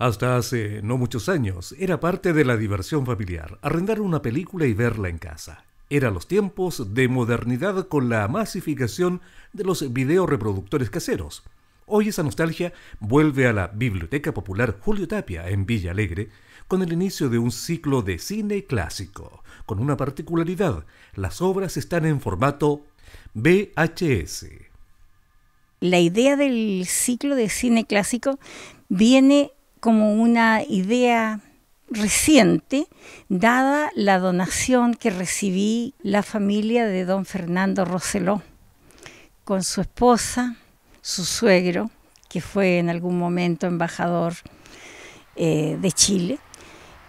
Hasta hace no muchos años era parte de la diversión familiar, arrendar una película y verla en casa. Eran los tiempos de modernidad con la masificación de los videoreproductores caseros. Hoy esa nostalgia vuelve a la Biblioteca Popular Julio Tapia en Villa Alegre con el inicio de un ciclo de cine clásico, con una particularidad, las obras están en formato VHS. La idea del ciclo de cine clásico viene como una idea reciente, dada la donación que recibí la familia de don Fernando Roseló, con su esposa, su suegro, que fue en algún momento embajador eh, de Chile,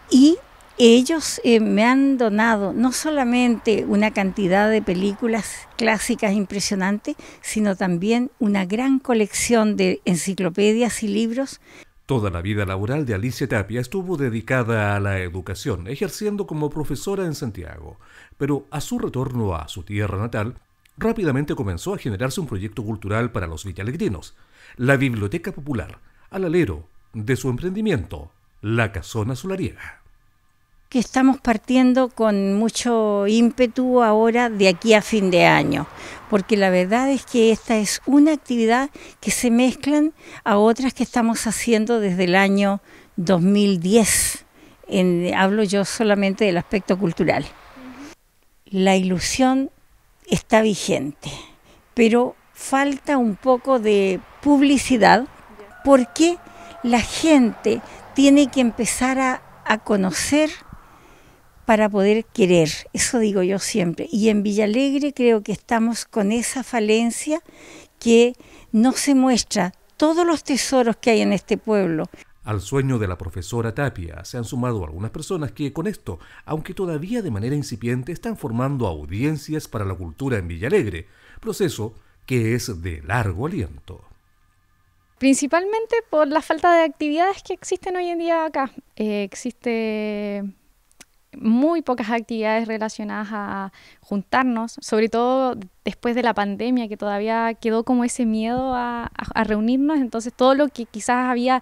y ellos eh, me han donado no solamente una cantidad de películas clásicas impresionantes, sino también una gran colección de enciclopedias y libros Toda la vida laboral de Alicia Tapia estuvo dedicada a la educación, ejerciendo como profesora en Santiago, pero a su retorno a su tierra natal, rápidamente comenzó a generarse un proyecto cultural para los villalegrinos, la Biblioteca Popular, al alero de su emprendimiento, la Casona Solariega que estamos partiendo con mucho ímpetu ahora de aquí a fin de año, porque la verdad es que esta es una actividad que se mezclan a otras que estamos haciendo desde el año 2010. hablo yo solamente del aspecto cultural. La ilusión está vigente, pero falta un poco de publicidad porque la gente tiene que empezar a, a conocer para poder querer, eso digo yo siempre. Y en Villalegre creo que estamos con esa falencia que no se muestra todos los tesoros que hay en este pueblo. Al sueño de la profesora Tapia se han sumado algunas personas que con esto, aunque todavía de manera incipiente, están formando audiencias para la cultura en Villalegre, proceso que es de largo aliento. Principalmente por la falta de actividades que existen hoy en día acá. Eh, existe muy pocas actividades relacionadas a juntarnos, sobre todo después de la pandemia, que todavía quedó como ese miedo a, reunirnos, entonces todo lo que quizás había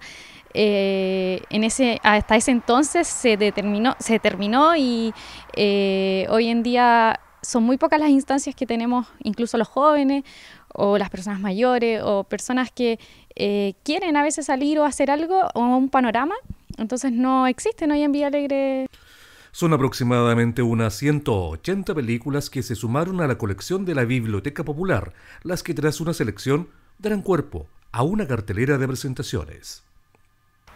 eh, en ese, hasta ese entonces se determinó, se terminó y eh, hoy en día son muy pocas las instancias que tenemos, incluso los jóvenes o las personas mayores o personas que eh, quieren a veces salir o hacer algo o un panorama, entonces no existen hoy en Vía Alegre. Son aproximadamente unas 180 películas que se sumaron a la colección de la Biblioteca Popular, las que tras una selección darán cuerpo a una cartelera de presentaciones.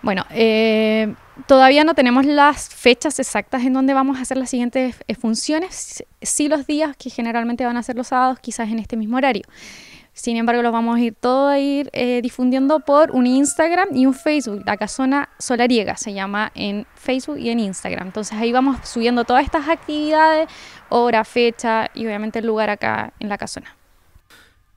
Bueno, eh, todavía no tenemos las fechas exactas en donde vamos a hacer las siguientes eh, funciones, sí los días que generalmente van a ser los sábados, quizás en este mismo horario. Sin embargo, los vamos a ir todo a ir eh, difundiendo por un Instagram y un Facebook. La Casona Solariega se llama en Facebook y en Instagram. Entonces ahí vamos subiendo todas estas actividades, hora, fecha y obviamente el lugar acá en la Casona.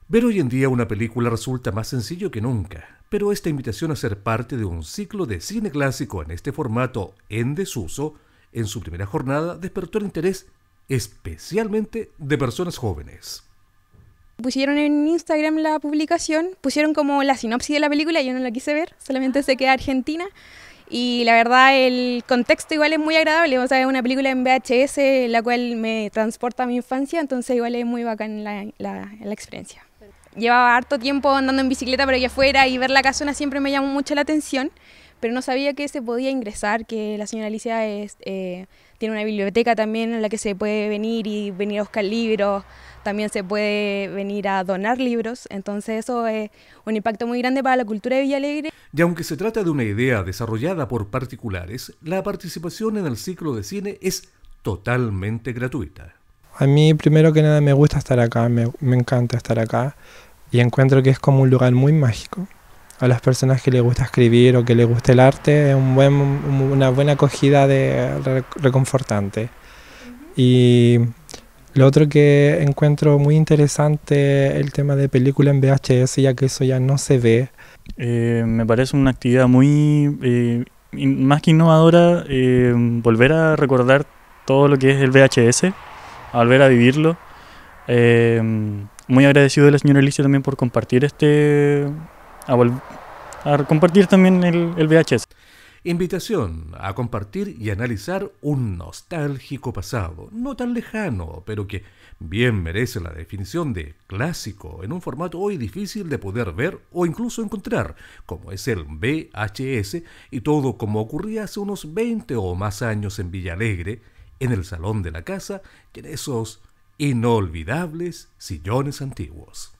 Ver hoy en día una película resulta más sencillo que nunca, pero esta invitación a ser parte de un ciclo de cine clásico en este formato en desuso, en su primera jornada, despertó el interés especialmente de personas jóvenes pusieron en Instagram la publicación, pusieron como la sinopsis de la película, yo no la quise ver, solamente sé que es Argentina. Y la verdad el contexto igual es muy agradable, vamos a ver una película en VHS la cual me transporta a mi infancia, entonces igual es muy bacán la, la, la experiencia. Llevaba harto tiempo andando en bicicleta por aquí afuera y ver la casona siempre me llamó mucho la atención, pero no sabía que se podía ingresar, que la señora Alicia eh, tiene una biblioteca también en la que se puede venir y venir a buscar libros, también se puede venir a donar libros, entonces eso es un impacto muy grande para la cultura de Villa Alegre. Y aunque se trata de una idea desarrollada por particulares, la participación en el ciclo de cine es totalmente gratuita. A mí primero que nada me gusta estar acá, me encanta estar acá y encuentro que es como un lugar muy mágico a las personas que les gusta escribir o que les gusta el arte, es una buena acogida de, reconfortante. Y lo otro que encuentro muy interesante el tema de película en VHS, ya que eso ya no se ve. Eh, me parece una actividad muy, eh, más que innovadora, eh, volver a recordar todo lo que es el VHS, volver a vivirlo. muy agradecido de la señora Alicia también por compartir este, a, a compartir también el, VHS. Invitación a compartir y analizar un nostálgico pasado, no tan lejano, pero que bien merece la definición de clásico en un formato hoy difícil de poder ver o incluso encontrar, como es el VHS y todo como ocurría hace unos 20 o más años en Villalegre, en el salón de la casa que en esos inolvidables sillones antiguos.